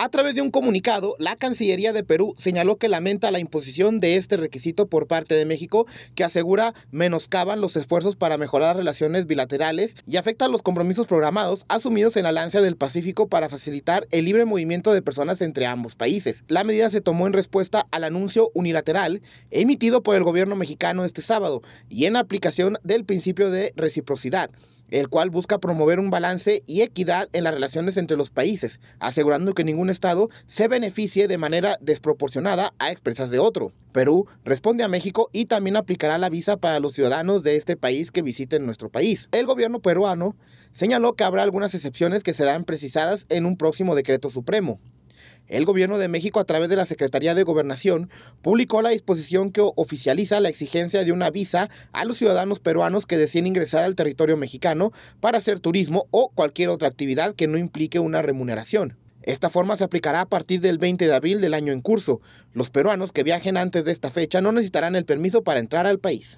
A través de un comunicado, la Cancillería de Perú señaló que lamenta la imposición de este requisito por parte de México, que asegura menoscaban los esfuerzos para mejorar las relaciones bilaterales y afecta los compromisos programados asumidos en la Alianza del Pacífico para facilitar el libre movimiento de personas entre ambos países. La medida se tomó en respuesta al anuncio unilateral emitido por el gobierno mexicano este sábado y en aplicación del principio de reciprocidad el cual busca promover un balance y equidad en las relaciones entre los países, asegurando que ningún Estado se beneficie de manera desproporcionada a expresas de otro. Perú responde a México y también aplicará la visa para los ciudadanos de este país que visiten nuestro país. El gobierno peruano señaló que habrá algunas excepciones que serán precisadas en un próximo decreto supremo. El gobierno de México, a través de la Secretaría de Gobernación, publicó la disposición que oficializa la exigencia de una visa a los ciudadanos peruanos que deseen ingresar al territorio mexicano para hacer turismo o cualquier otra actividad que no implique una remuneración. Esta forma se aplicará a partir del 20 de abril del año en curso. Los peruanos que viajen antes de esta fecha no necesitarán el permiso para entrar al país.